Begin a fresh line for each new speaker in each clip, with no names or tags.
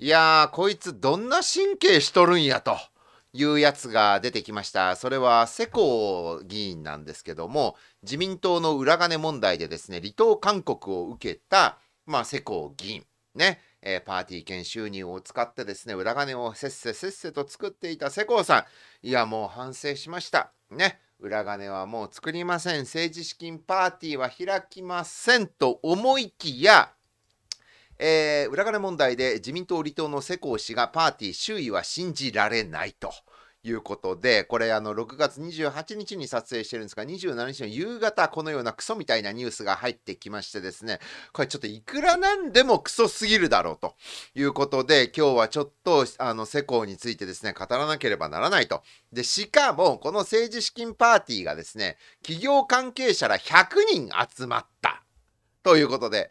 いやーこいつどんな神経しとるんやというやつが出てきましたそれは世耕議員なんですけども自民党の裏金問題でですね離党勧告を受けた、まあ、世耕議員ねえー、パーティー券収入を使ってですね裏金をせっせせっせと作っていた世耕さんいやもう反省しましたね裏金はもう作りません政治資金パーティーは開きませんと思いきやえー、裏金問題で自民党離党の世耕氏がパーティー周囲は信じられないと。いうことで、これあの6月28日に撮影してるんですが、27日の夕方、このようなクソみたいなニュースが入ってきましてですね、これちょっといくらなんでもクソすぎるだろうということで、今日はちょっとあの世耕についてですね、語らなければならないと。で、しかも、この政治資金パーティーがですね、企業関係者ら100人集まったということで、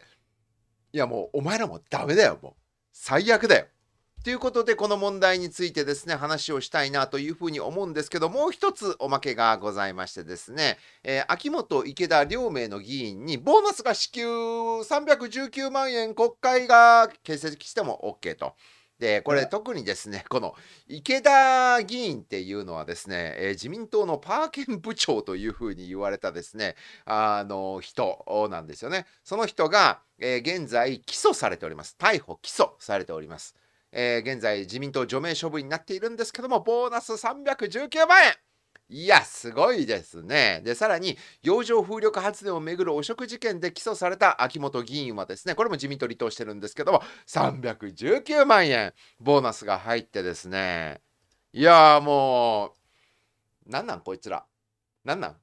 いやもうお前らもダメだよもう最悪だよ。ということでこの問題についてですね話をしたいなというふうに思うんですけどもう一つおまけがございましてですね、えー、秋元池田両名の議員にボーナスが支給319万円国会が欠席しても OK と。でこれ特にですねこの池田議員っていうのはですね、えー、自民党のパーケン部長というふうに言われたですねあの人なんですよねその人が、えー、現在起訴されております逮捕起訴されております、えー、現在自民党除名処分になっているんですけどもボーナス319万円いや、すごいですね。で、さらに、洋上風力発電をめぐる汚職事件で起訴された秋元議員はですね、これも自民党離党してるんですけども、319万円、ボーナスが入ってですね、いやもう、なんなん、こいつら。なんなん。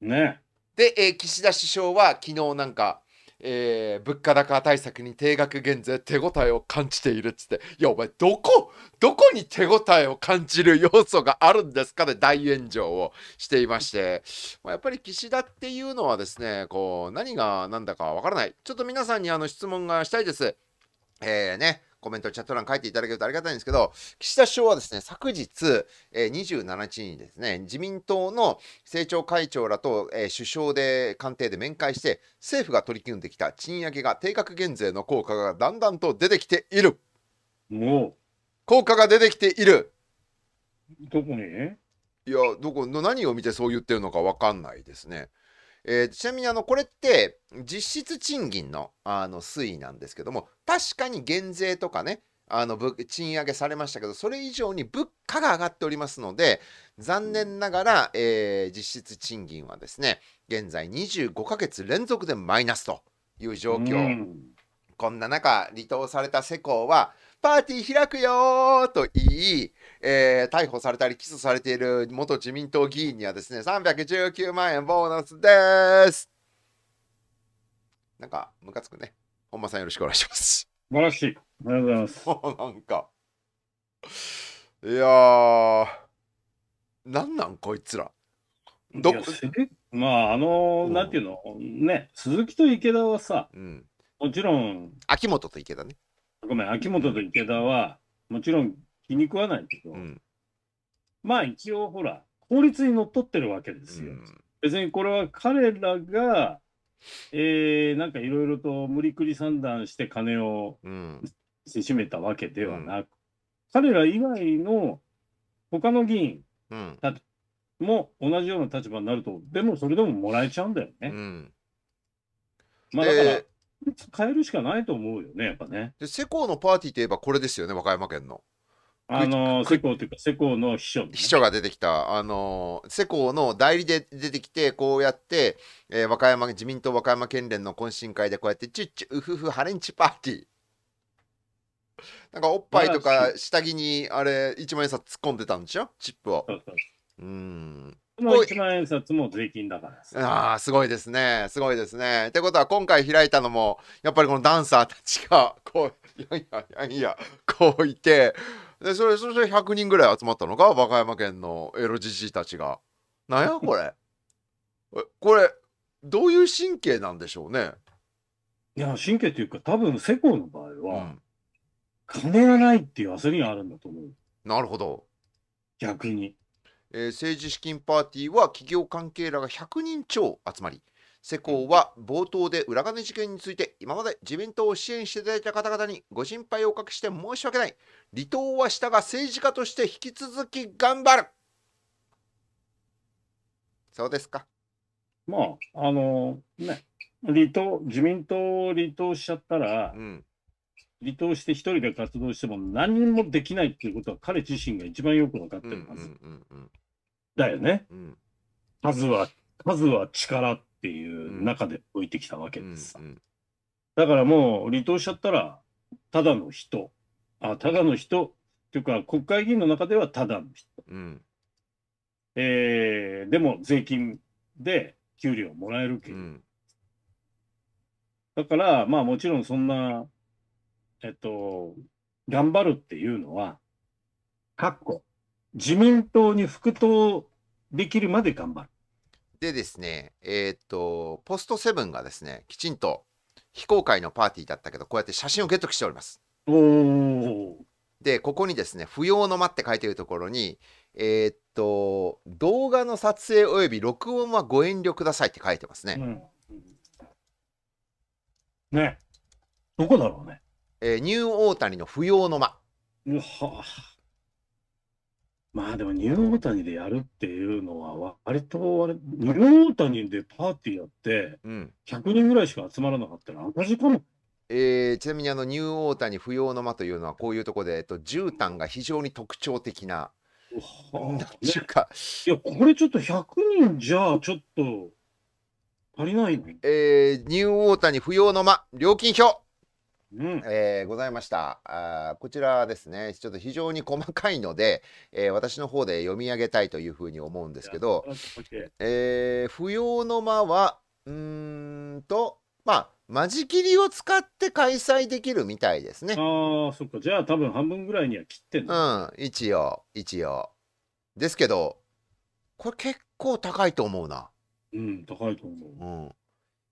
ね。で、えー、岸田首相は昨日なんか、えー、物価高対策に定額減税手応えを感じているっつっていやお前どこどこに手応えを感じる要素があるんですかで、大炎上をしていまして、まあ、やっぱり岸田っていうのはですねこう何が何だかわからないちょっと皆さんにあの質問がしたいです。えーね、コメント、チャット欄書いていただけるとありがたいんですけど、岸田首相はですね、昨日、えー、27日にですね、自民党の政調会長らと、えー、首相で官邸で面会して、政府が取り組んできた賃上げが定額減税の効果がだんだんと出てきている。もう効果が出てきている。どこにいやどこの何を見てそう言ってるのか分かんないですね。えー、ちなみにあのこれって実質賃金のあの推移なんですけども確かに減税とかねあの賃上げされましたけどそれ以上に物価が上がっておりますので残念ながら、えー、実質賃金はですね現在25ヶ月連続でマイナスという状況こんな中、離党された世耕は、パーティー開くよと言い、えー、逮捕されたり起訴されている元自民党議員にはですね、319万円ボーナスですなんか、ムカつくね。本間さんよろしくお願いします。素晴らしい。ありがとうございます。なんか、いやー、なんなんこいつら。どまあ、あの、なんていうの、ね、
鈴木と池田はさ、うん、もちろん。秋元と池田ね。ごめん、秋元と池田は、もちろん気に食わないけど、うん、まあ一応ほら、法律にのっとってるわけですよ。うん、別にこれは彼らが、えー、なんかいろいろと無理くり算段して金をせしめたわけではなく、うん、彼ら以外の他の議員たちも同じような立場になると、でもそれでももらえちゃうんだよね。まあだから、変えるしかないと思うよ
ね、やっぱね。で、世耕のパーティーといえばこれですよね、和歌山県の。あのー、世耕というか、世耕の秘書、ね、秘書が出てきた、あのー、世耕の代理で出てきて、こうやって、えー、和歌山、自民党和歌山県連の懇親会でこうやって、チュッチュ、ウフフ、ハレンチパーティー。なんかおっぱいとか下着にあれ一万円札突っ込んでたんでしょチップを。そうそううん。
もう1万円札も税金だからあ
あ、すごいですね。すごいですね。ってことは、今回開いたのも、やっぱりこのダンサーたちが、こう、いやいやいやいや、こういて、で、それ、それ100人ぐらい集まったのか、和歌山県のエロじじたちが。なんや、これ。これ、どういう神経なんでしょうね。
いや、神経というか、多分、世耕の場
合は、うん、
金がないっていう焦りがあ
るんだと思う。なるほど。逆に。えー、政治資金パーティーは企業関係らが100人超集まり世耕は冒頭で裏金事件について今まで自民党を支援していただいた方々にご心配をおかけして申し訳ない離党はしたが政治家として引き続き頑張るそうですかまああのね
離党自民党を離党しちゃったら、うん、離党して一人で活動しても何もできないっていうことは彼自身が一番よく分かってるはず。だよね。数は、数は力っていう中で置いてきたわけですだからもう離党しちゃったら、ただの人。あ、ただの人。っていうか、国会議員の中ではただの人。うん、えー、でも税金で給料もらえるけど。うん、だから、まあもちろんそんなえっと、頑張るっていうのは、かっこ、自民党に復党できるまで頑張る。
でですね、えー、っと、ポストセブンがですね、きちんと非公開のパーティーだったけど、こうやって写真をゲットしております。で、ここにですね、不要の間って書いてるところに、えー、っと、動画の撮影および録音はご遠慮くださいって書いてますね。うん、ね、どこだろうね。えー、ニューオータニの不要の間。まあでもニューオータニでやるっていうのは割とれニューオータニでパーティーやっ
て100
人ぐらいしか集まらなかったら私かも。えー、ちなみにあのニューオータニ不要の間というのはこういうところで、えっと、絨毯が非常に特徴的な。なんうか、いやこれちょっと100人じゃちょっと足りないの、えー、ニューオータニ不要の間料金表うん、えー、ございましたあこちらですねちょっと非常に細かいので、えー、私の方で読み上げたいというふうに思うんですけど「えー、不要の間は」うんとまあ間仕切りを使って開催できるみたいですね。ああそっかじゃあ多分半分ぐらいには切ってんだ。うん一応一応。ですけどこれ結構高いと思うな。うん高いと思う。うん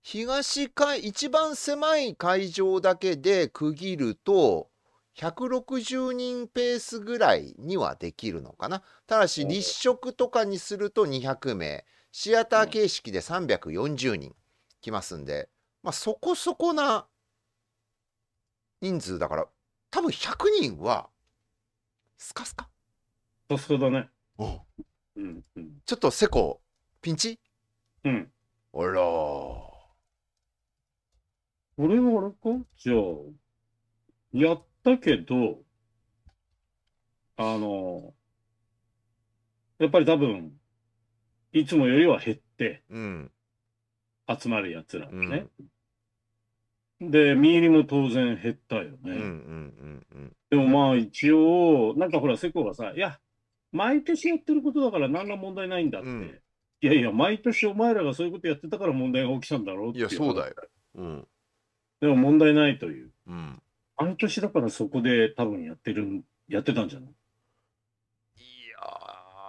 東海、一番狭い会場だけで区切ると、160人ペースぐらいにはできるのかな。ただし、立食とかにすると200名、シアター形式で340人来ますんで、まあ、そこそこな人数だから、多分100人は、スカスカ。そうそうだね。うん、うん、ちょっとセコ、ピンチうん。あらこれはあれかじゃあ、やったけ
ど、あの、やっぱり多分、いつもよりは減って、集まるやつらもね。うん、で、身入りも当然減ったよね。でもまあ一応、なんかほら、セコがさ、いや、毎年やってることだから何ら問題ないんだって。うん、いやいや、毎年お前らがそういうことやってたから問題が起きたんだろうってい。いや、そうだよ。うんでも問題ないという。うん。半年だからそこで多分やってる、やってたんじゃない
いや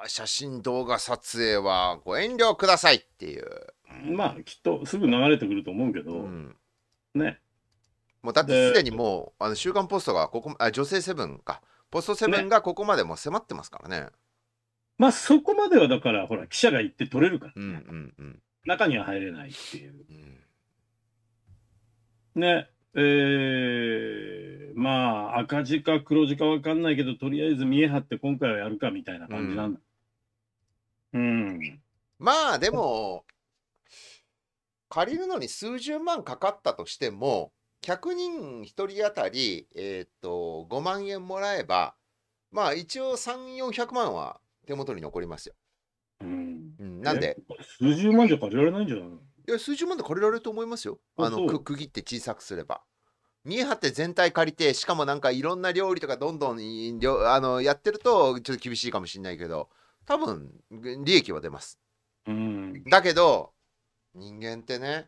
写真動画撮影はご遠慮くださいっていう。まあ、きっとすぐ流れてくると思うけど、うん、ね。もうだってすでにもう、あの週刊ポストがここ、あ、女性セブンか。ポストセブンがここまでも迫ってますからね。ねまあ、そこまではだから、ほら、記者が行って取れるから、ね、うんうんうん、中には入れないっていう。うん
ね、えー、まあ、赤字か黒字か分かんないけど、とりあえず見え張って今回はやるかみたいな感じなんだ。
うん。うん、まあ、でも、借りるのに数十万かかったとしても、100人1人当たり、えー、っと、5万円もらえば、まあ、一応3、400万は手元に残りますよ。うん。なんで。
数十万じゃ借りられないんじゃないの
いや数十万で借りられると思いますよあの区切って小さくすれば。見え張って全体借りてしかもなんかいろんな料理とかどんどんあのやってるとちょっと厳しいかもしれないけど多分利益は出ます。うん、だけど人間ってね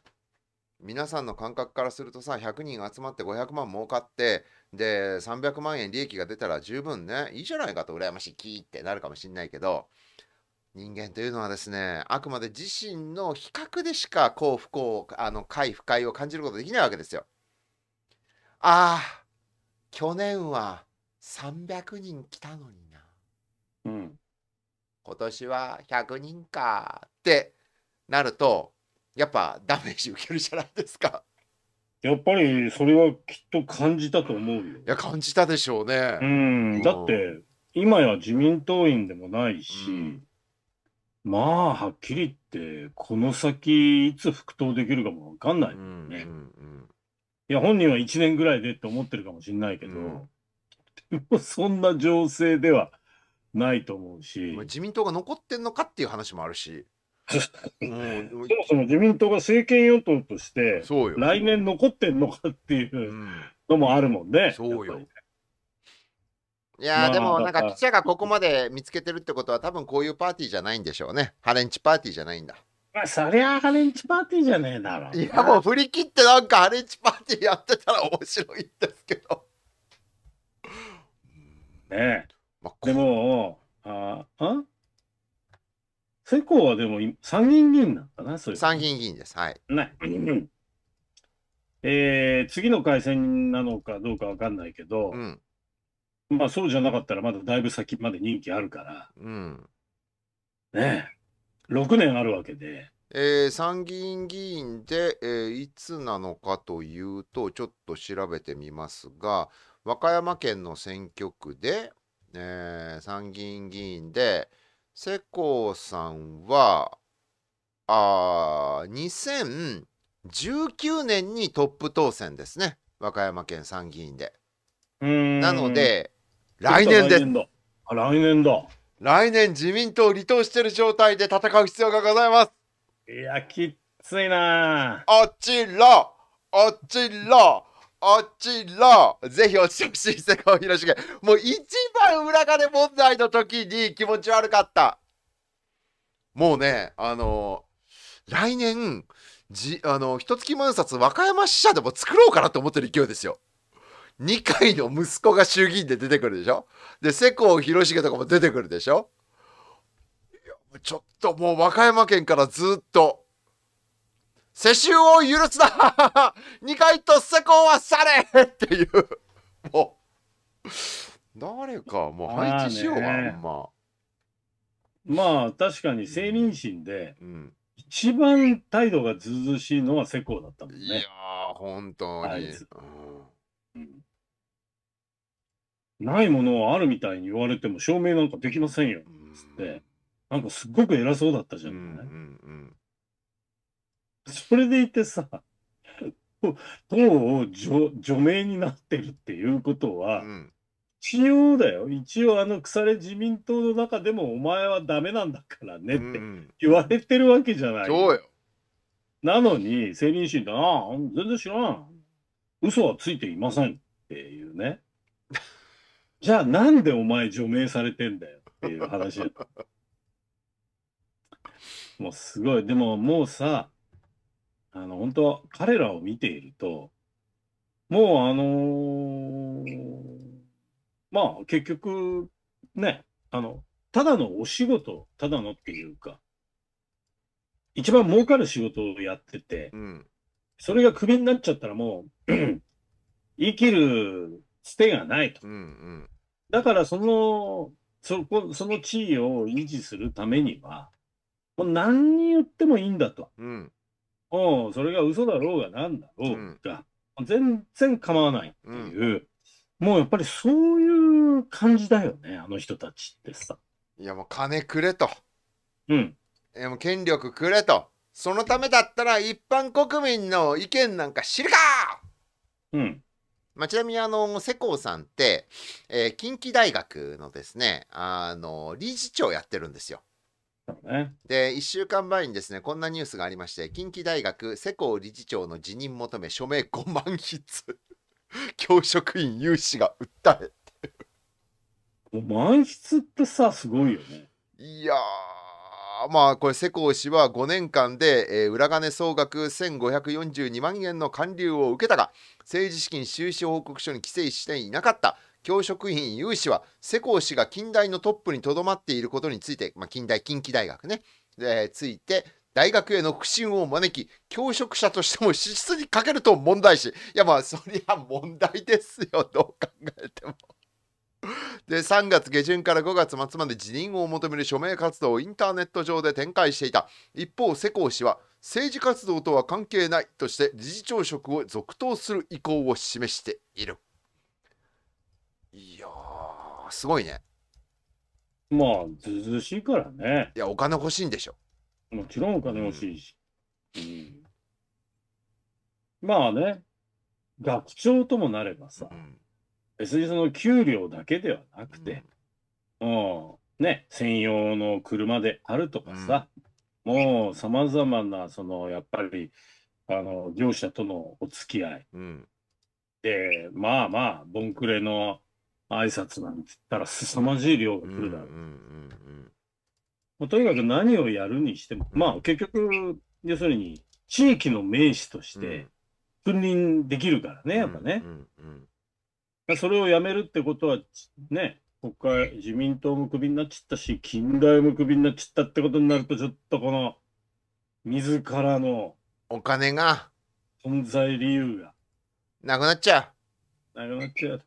皆さんの感覚からするとさ100人集まって500万儲かってで300万円利益が出たら十分ねいいじゃないかと羨ましいキーってなるかもしんないけど人間というのはですねあくまで自身の比較でしか幸不幸あの快不快を感じることできないわけですよ。ああ去年は300人来たのにな。うん、今年は100人かってなるとやっぱダメージ受けるじゃないですか。
やっぱりそれはきっと感じたと思うよ。いや感じたでしょう
ね。うん、だって、
今や自民党員でもないし、うんまあ、はっきり言って、この先、いつ復党できるかもわかんないうんね。うんいや、本人は1年ぐらいでって思ってるかもしれないけど、うんもそんな情勢ではないと思うし、自民党が残ってんのかっていう話もあるし、うんそもそも自民党が政権与党として、来年残ってんのかっていうのもあるもんね。そうよやっぱりね
いや、でもなんか記者がここまで見つけてるってことは多分こういうパーティーじゃないんでしょうね。ハレンチパーティーじゃないんだ。まあそりゃハレンチパーティーじゃねえだろ。いやもう振り切ってなんかハレンチパーティーやってたら面白いんですけど。
ねえ。まあ、でも、あん世耕はでも参議院議員なんだな、それ。参議院議員です。はい。ね。えー、次の改選なのかどうかわかんないけど、うん、まあそうじゃなかったらまだだいぶ先まで任期あるから、うん。ねえ、
6年あるわけで、えー参議院議員で、えーいつなのかというとちょっと調べてみますが和歌山県の選挙区で、えー参議院議員で世耕さんはあ2019年にトップ当選ですね和歌山県参議院で。うんなの、で、来年です。来年だ。来年自民党離党してる状態で戦う必要がございます。いや、きついなあちら、あちら、あちら、ぜひ落ちてほしい世界を広げ。もう一番裏金問題の時に気持ち悪かった。もうね、あのー、来年、じあの一月万札和歌山支社でも作ろうかなと思ってる勢いですよ。二階の息子が衆議院で出てくるでしょで、世耕弘重とかも出てくるでしょちょっともう和歌山県からずっと、世襲を許すな 二階と世耕はされっていう、もう、誰かもう配置しようが、ね、まあ。まあ
確かに政倫心で、うん、一番態度がずうずうしいのは世耕だったもんね。いやー、本当に。ないものをあるみたいに言われても証明なんかできませんよ、つって。なんかすっごく偉そうだったじゃない。うんうんうん、それでいてさ、党を除除名になってるっていうことは、うん、一応だよ、一応あの腐れ自民党の中でもお前はダメなんだからねって言われてるわけじゃない。うん、そうよ。なのに、政倫審ああ全然知らん。嘘はついていませんっていうね。じゃあなんでお前除名されてんだよっていう話もうすごい。でももうさ、あの、本当彼らを見ていると、もうあのー、まあ結局、ね、あの、ただのお仕事、ただのっていうか、一番儲かる仕事をやってて、うん、それがクビになっちゃったらもう 生きるつてがないと。うんうん、だからそのそこ、その地位を維持するためには、もう何に言ってもいいんだと。うん、おそれが嘘だろうが何だろうが、うん、全然構わないっていう、うん、もうやっぱりそういう感じだよ
ね、あの人たちってさ。いやもう金くれと。うん。いもう権力くれと。そのためだったら一般国民の意見なんか知るかうん。まあ、ちなみにあの、世耕さんって、えー、近畿大学のですね、あの、理事長やってるんですよ。ね、で1週間前にですねこんなニュースがありまして近畿大学世耕理事長の辞任求め署名5万筆 教職員有志が訴え5万筆ってさすごいよねいやまあこれ世耕氏は5年間で、えー、裏金総額1542万円の還流を受けたが政治資金収支報告書に規制していなかった教職員有志は世耕氏が近代のトップにとどまっていることについて、まあ、近代近畿大学ね、えー、ついて大学への苦心を招き教職者としても資質にかけると問題しいやまあそりゃ問題ですよどう考えても。で3月下旬から5月末まで辞任を求める署名活動をインターネット上で展開していた一方世耕氏は政治活動とは関係ないとして理事長職を続投する意向を示しているいやすごいねまあずずしいからねいやお金欲しいんでしょもちろんお金欲しいし、うん、
まあね学長ともなればさ、うん別にその給料だけではなくて、うん、ね、専用の車であるとかさ、うん、もうさまざまな、その、やっぱり、あの、業者とのお付き合い。うん、で、まあまあ、ボンクレの挨拶なんて言ったら凄まじい量が来るだろう。ううとにかく何をやるにしても、まあ結局、要するに地域の名士として君臨できるからね、やっぱね。うんうんうんそれをやめるってことは、ね、国会、自民党もクビになっちゃったし、近代もクビになっちゃったってことになると、ちょっとこの、自らのお金が、
存在理由が、なくなっちゃう。なくなっちゃう。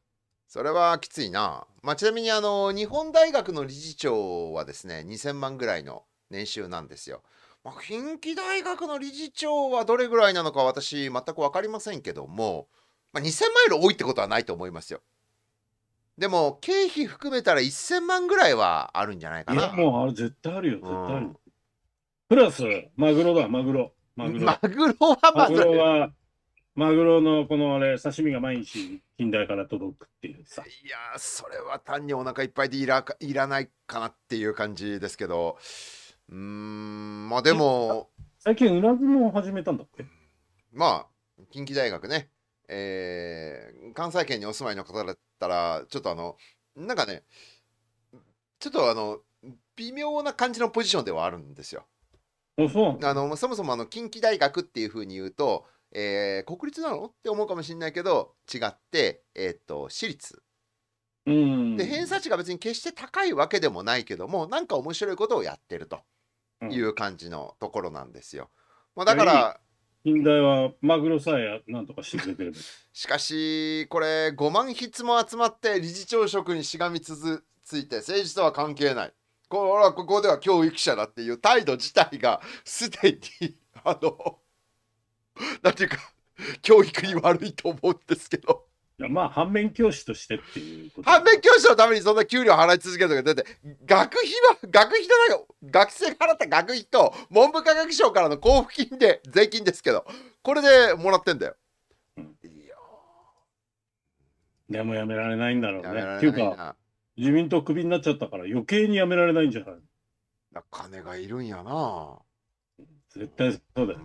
それはきついな。まあ、ちなみにあの日本大学の理事長はですね2000万ぐらいの年収なんですよ。まあ、近畿大学の理事長はどれぐらいなのか私全く分かりませんけどもまあ、2000マイル多いってことはないと思いますよ。でも、経費含めたら1000万ぐらいはあるんじゃないかな。いや、
もうあれ絶対あるよ、絶対ある。うん、プラス、マグロだ、マグロ。マグロマグロはマグロは、
マグロのこのあれ、刺身が毎日近代から届くっていうさ。いやそれは単にお腹いっぱいでいらいらないかなっていう感じですけど、うん、まあでも。
最近、うなぎも始めたんだっけ
まあ、近畿大学ね。えー、関西圏にお住まいの方だったら、ちょっとあの、なんかね、ちょっとあの、微妙な感じのポジションではあるんですよ。そあのそもそもあの近畿大学っていうふうに言うと、えー、国立なのって思うかもしれないけど違って、えー、っと私立で偏差値が別に決して高いわけでもないけども何か面白いことをやってるという感じのところなんですよ。まあ、だから、近代はマグロさえなんとかしてくれてる しかしこれ5万筆も集まって理事長職にしがみつついて政治とは関係ないこここでは教育者だっていう態度自体がすでに あの何ていうか教育に悪いと思うんですけど。まあ、反面教師としてっていうこと。反面教師のためにそんな給料払い続けるとか、だって、学費は、学費とない学生が払った学費と、文部科学省からの交付金で、税金ですけど、これでもらってんだよ。うん、いや
でもやめられないんだろうね。っていうか、自民党クビになっちゃったから、余計にやめられないんじゃない金がいるんやな。絶対そうだよね。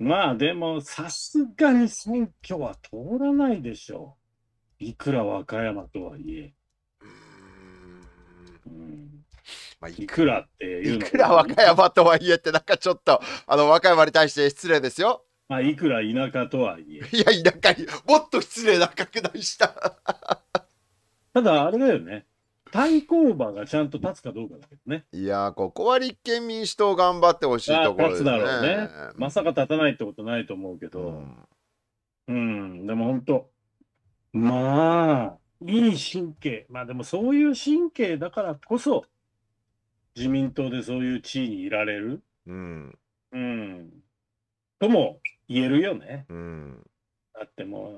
まあでも、さすがに選挙は通らないでしょう。いく
ら和歌山とはいえ。うん、まあ、いくらっていうくら和歌山とはいえってなんかちょっとあの和歌山に対して失礼ですよ。まあいくら田舎とはいえ。いや田舎にもっと失礼な拡大した。
ただあれだよね。対抗馬がちゃんと立つかどうかだけど
ね。いやここは立憲民主党頑張ってほしいところですね。立つだろうね。まさか立たないってこ
とないと思うけど。うん、うん、でも本当、まあ、いい神経。まあでもそういう神経だからこそ、自民党でそういう地位にいられる。うん。うん。とも言えるよね。うん。だっても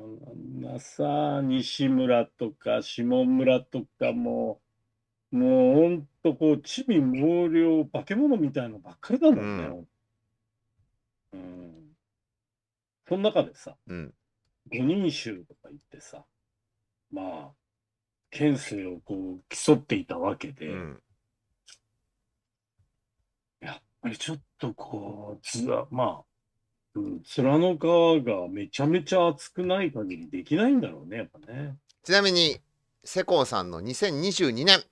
う、あんなさ、西村とか下村とかももうほんとこう、地味猛量、化け物みたいのばっかりだもんね。うん。うんその中でさ、うん。五人衆とか言ってさ、まあ、県政をこう、競っていたわけで、うん。やっぱりちょっとこう、ずわ、まあ、うん、
面の皮がめちゃめちゃ厚くない限りできないんだろうね、やっぱね。ちなみに、世耕さんの2022年、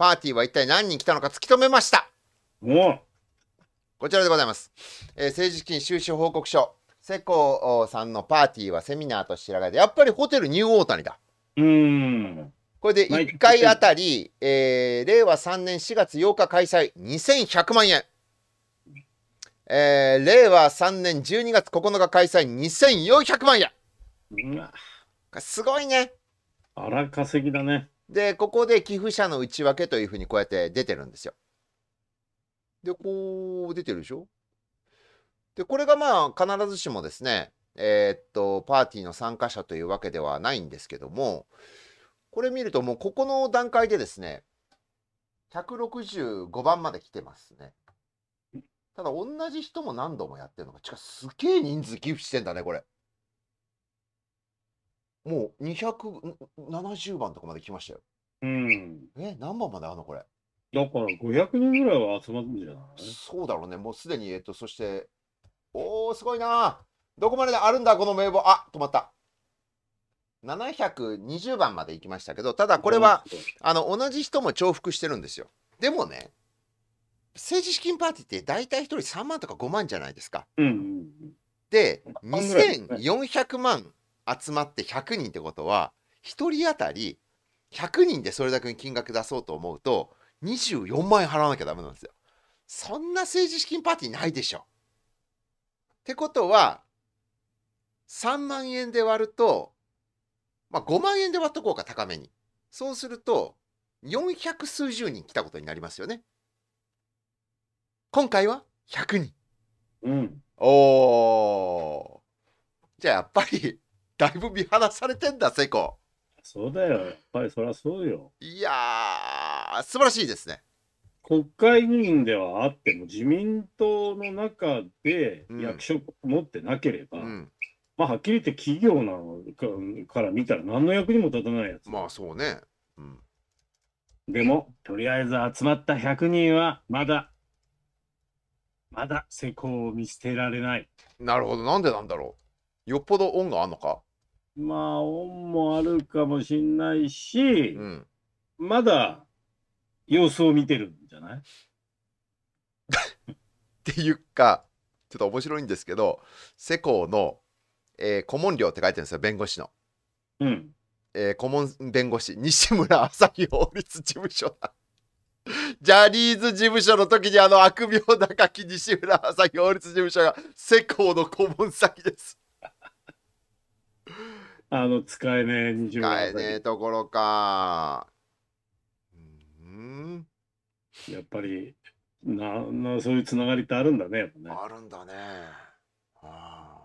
パーティーは一体何人来たのか突き止めました。こちらでございます。えー、政治資金収支報告書。世耕さんのパーティーはセミナーとして開かれて、やっぱりホテルニューオータニだ。うん。これで1回あたり、えー、令和3年4月8日開催、2100万円。えー、令和3年12月9日開催、2400万円。すごいね。荒稼ぎだね。で、ここで寄付者の内訳というふうにこうやって出てるんですよ。で、こう出てるでしょで、これがまあ必ずしもですね、えー、っと、パーティーの参加者というわけではないんですけども、これ見るともうここの段階でですね、165番まで来てますね。ただ同じ人も何度もやってるのが、ちかすげえ人数寄付してんだね、これ。もう270番とかまで来ましたよ。うん。え、何番まであるのこれ。だから500人ぐらいは集まるんじゃないそうだろうね。もうすでに、えっと、そして、おー、すごいなどこまであるんだ、この名簿。あ、止まった。720番まで行きましたけど、ただこれは、あの、同じ人も重複してるんですよ。でもね、政治資金パーティーって大体1人3万とか5万じゃないですか。うん、で、2400万集まって100人ってことは1人当たり100人でそれだけの金額出そうと思うと24万円払わなきゃダメなんですよ。そんな政治資金パーティーないでしょ。ってことは3万円で割ると、まあ、5万円で割っとこうか高めに。そうすると400数十人来たことになりますよね。今回は100人。うん、おお。じゃあやっぱりだいぶ見放されてんだ、セコ。そうだよ、やっぱりそりゃそうよ。いやー、素晴らしいですね。国
会議員ではあっても、自民党の中で役職持ってなければ、うんうんまあ、はっきり言って企業なのから見たら何の役にも立たないやつ。まあそうね。うん、でも、とりあえず集まった100人
はまだ、まだ施工を見捨てられない。なるほど、なんでなんだろう。よっぽど恩があんのか。
まあ、恩もあるかもし
んないし、うん、まだ様子を見てるんじゃない っていうか、ちょっと面白いんですけど、世耕の、えー、顧問料って書いてるんですよ、弁護士の。うん。えー、顧問弁護士、西村朝日法律事務所だ。ジャニーズ事務所の時にあの悪名高き西村朝日法律事務所が世耕の顧問先です。
あの使えねえ20使えねえ
ところかうんやっぱ
りななそういうつながりってあるんだねねあるんだねあ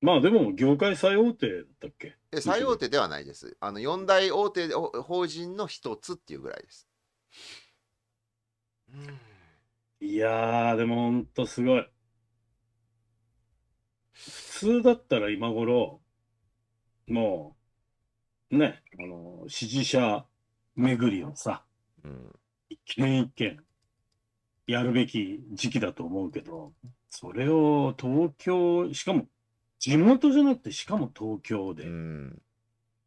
まあでも業界最大手だっ
たっけえ最大手ではないですあの四大大手法人の一つっていうぐらいですいやでもほんとすごい
普通だったら今頃もう、ね、あの、支持者巡りをさ、うん、一件一件やるべき時期だと思うけど、それを東京、
しかも地元じゃなくて、しかも東京で、うん、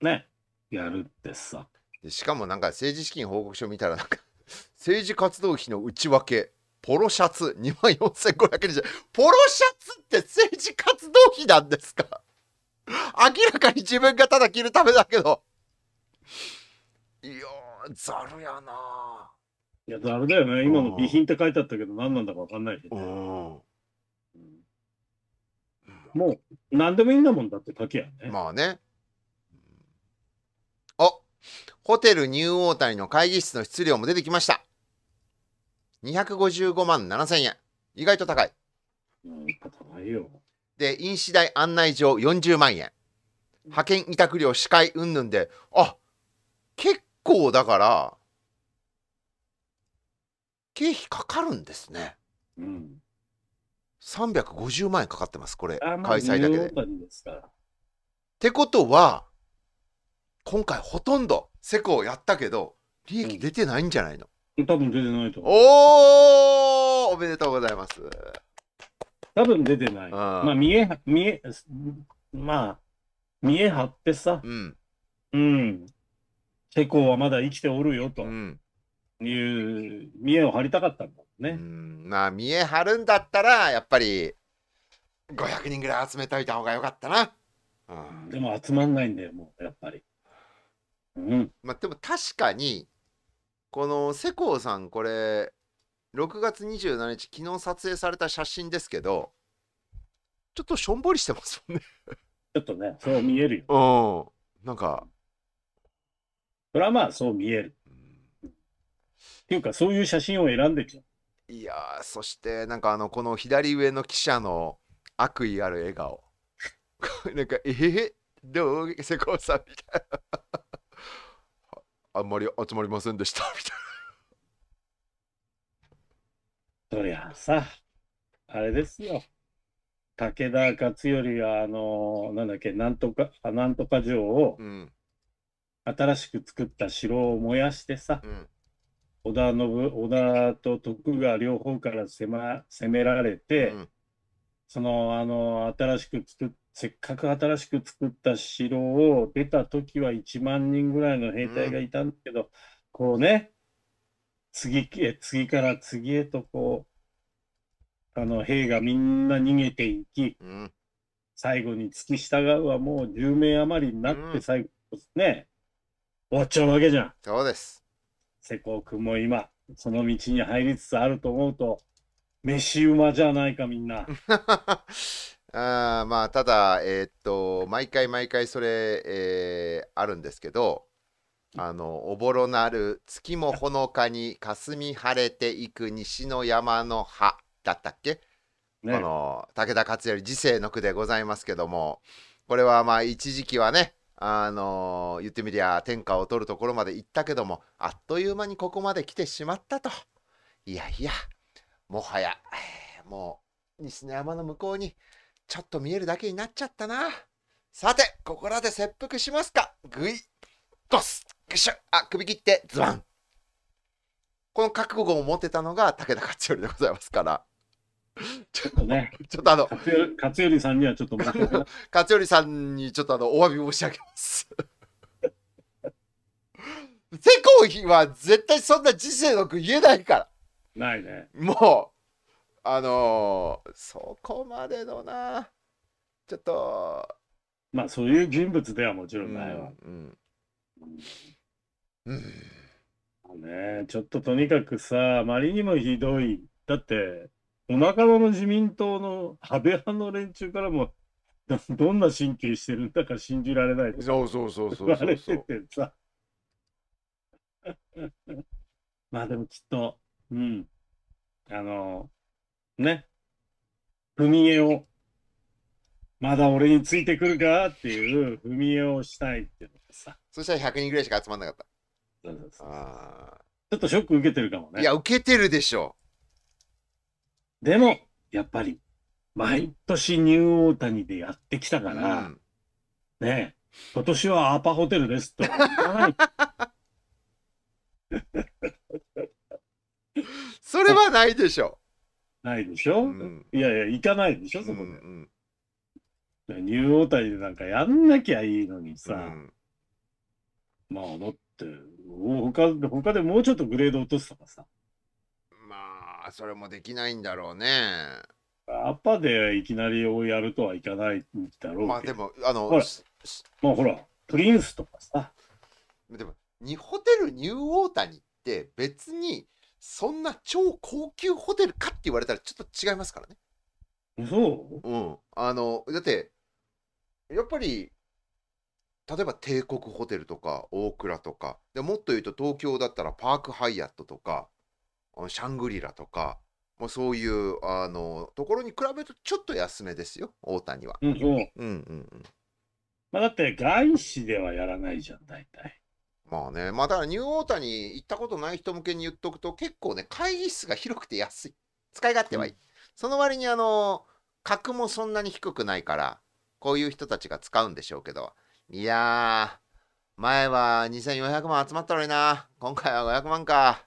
ね、やるってさ。しかもなんか政治資金報告書見たら、なんか 政治活動費の内訳、ポロシャツ2万4500円じゃ、ポロシャツって政治活動費なんですか 明らかに自分がただ着るためだけど。いやざるやないや、ざるだよね。今の備
品って書いてあったけど、何なんだかわかんないし、ね、も
う、何でもいいんだもんだってけやね。まあね。あホテルニューオータニの会議室の質量も出てきました。255万7000円。意外と高い。高いよ。で、印紙代案内状40万円。派遣委託料司会云々で、あ、結構だから、経費かかるんですね。うん。350万円かかってます、これ。開催だけで。ってことは、今回ほとんどセコやったけど、利益出てないんじゃないの、うん、多分出てないと。おおおめでとうございます。
多分出てない。あまあ、見え、見え、まあ、見え張ってさ、うん。うん。チェコはまだ生きておるよとうん。い
う、見栄を張りたかったんだろうんまあ、見え張るんだったら、やっぱり、500人ぐらい集めておいた方がよかったな。うんでも集まんないんだよ、もう、やっぱり。うん。まあ、でも確かに、この世耕さん、これ、6月27日、昨日撮影された写真ですけど、ちょっとしょんぼりしてますもんねちょっとね、そう見えるよ。うん。なんか。それはまあ、そう見える。うん、っていうか、そういう写真を選んできいやー、そしてなんかあの、この左上の記者の悪意ある笑顔。なんか、えへへ、どう瀬川さんみたいな。あんまり集まりませんでしたみたいな。そりゃさ、あれですよ。武田
勝頼が、あの、なんだっけ、なんとか、あなんとか城を、新しく作った城を燃やしてさ、織、うん、田信織田と徳川両方から攻,、ま、攻められて、うん、そのあの新しく作せっかく新しく作った城を出た時は1万人ぐらいの兵隊がいたんだけど、うん、こうね次へ、次から次へとこう、あの兵がみんな逃げていき、うん、最後に突き従うはもう10名余りになって最後ですね、うん、終わっちゃうわけじゃん。そうです。瀬古君も今、その道に入りつつあると思うと、飯馬じゃないかみんな。
あまあただ、えー、っと毎回毎回それ、えー、あるんですけど、あのおぼろなる月もほのかに霞晴れていく西の山の葉だったっけ、ね、この武田勝頼時世の句でございますけどもこれはまあ一時期はねあの言ってみりゃ天下を取るところまで行ったけどもあっという間にここまで来てしまったといやいやもはやもう西の山の向こうにちょっと見えるだけになっちゃったなさてここらで切腹しますかぐいドスぐしゃあ、首切って、ズバンこの覚悟を持てたのが武田勝頼でございますから。ちょっとね、ちょっとあの、勝頼さ
んにはちょっと 勝
頼さんにちょっとあの、お詫び申し上げます。セコイは絶対そんな人生の句言えないから。ないね。もう、あのー、そこまでのな、
ちょっと。まあそういう人物ではもちろんないわ。うん、うんうん。ねちょっととにかくさ、あまりにもひどい。だって、お仲間の自民党の安倍派の連中からも、どんな神経してるんだか信じられない。そうそうそうそうそうそう。ててさ まあでもきっと、うん。あの、ね。踏み絵を、まだ俺についてくるかっていう踏み絵をしたいっていうのが
さ。そしたら100人ぐらいしか集まんなかった。ちょっとショック受けてるかもね。いや、受けてるでしょ。でも、やっぱり、毎年ニューオ
ータニでやってきたから、うん、ね今年はアパホテルですとは言わない。それはないでしょ。ないでしょ、うん、いやいや、行かないでしょ、そこで。うんうん、ニューオータニでなんかやんなきゃいいのにさ、うん、まあ、だって、ほかでもうちょっとグレード落とすとかさ。
まあ、それもできないんだろうね。アッパでいきなりをやるとはいかないんだろうまあでも、あの、まあ、ほらプリンスとかさ。でも、ホテルニューオータニって別にそんな超高級ホテルかって言われたらちょっと違いますからね。そううん。あの、だって、やっぱり例えば帝国ホテルとか大倉とかでもっと言うと東京だったらパークハイアットとかシャングリラとかもうそういうあのところに比べるとちょっと安めですよ大谷は。うんうん、まだって外資ではやらないじゃん大体。まあねまあだからニューオータニ行ったことない人向けに言っとくと結構ね会議室が広くて安い使い勝手はいい、うん、その割にあの格もそんなに低くないからこういう人たちが使うんでしょうけど。いやー、前は2400万集まったのにな、今回は500万か。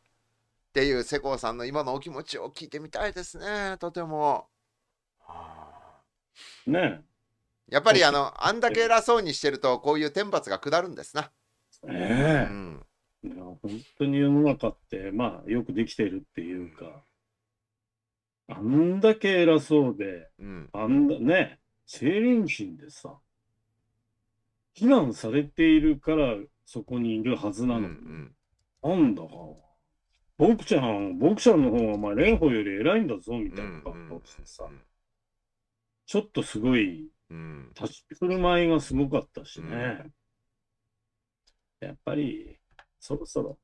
っていう世耕さんの今のお気持ちを聞いてみたいですね、とても。ねえ。やっぱりあの、あんだけ偉そうにしてると、こういう天罰が下るんですな。
ええうんいや本当に世の中ってまあよくできてるっていうか、あんだけ偉そうで、うん、あんだね、政倫心でさ、非難されているからそこにいるはずなの。うんうん、なんだか、ボクちゃん、ボクちゃんの方がお前、蓮舫より偉いんだぞ、みたいな格好してさ、うんうん、ちょっとすごい、立ち振る舞いがすごかったしね。うん、やっぱり、そろそろ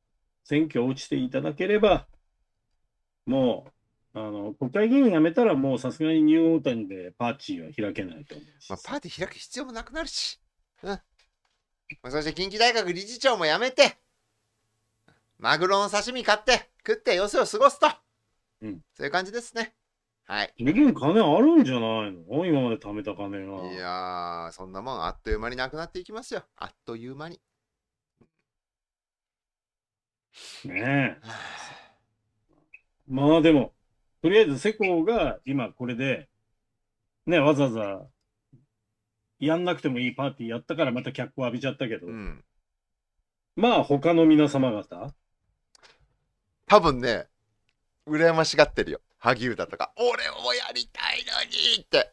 選挙落ちていただければ、もう、あの国会議員辞めたらもうさすがにニューオータニでパーティーは開けない
と思うし、まあ、パーティー開く必要もなくなるしうん。そして近畿大学理事長も辞めて、マグロの刺身買って、食って、よせを過ごすと。うん。そういう感じですね。はい。できる金あるんじゃないの今まで貯めた金が。いやー、そんなもんあっという間になくなっていきますよ。あっという間に。ねえ。ま
あでも、とりあえず世耕が今これで、ね、わざわざやんなくてもいいパーティーやったからまた脚光浴びちゃったけど、うん、
まあ他の皆様方多分ね羨ましがってるよ萩生田とか「俺もやりたいのに!」って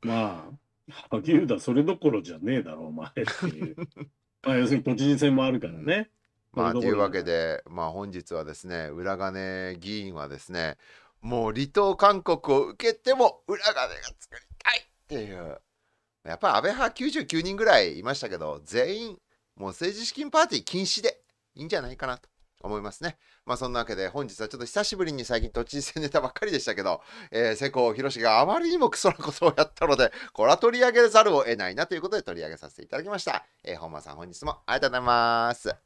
まあ萩生田それどころじゃねえだろお前
っていう まあ要するに都知事選もあるから
ね、うんまあ、というわけで、まあ、本日はですね、裏金議員はですね、もう離島勧告を受けても裏金が作りたいっていうやっぱ安倍派99人ぐらいいましたけど全員もう政治資金パーティー禁止でいいんじゃないかなと思いますね。まあそんなわけで本日はちょっと久しぶりに最近都知事選ネタばっかりでしたけど、えー、世耕宏があまりにもクソなことをやったので、これは取り上げざるを得ないなということで取り上げさせていただきました。えー、本間さん本日もありがとうございます。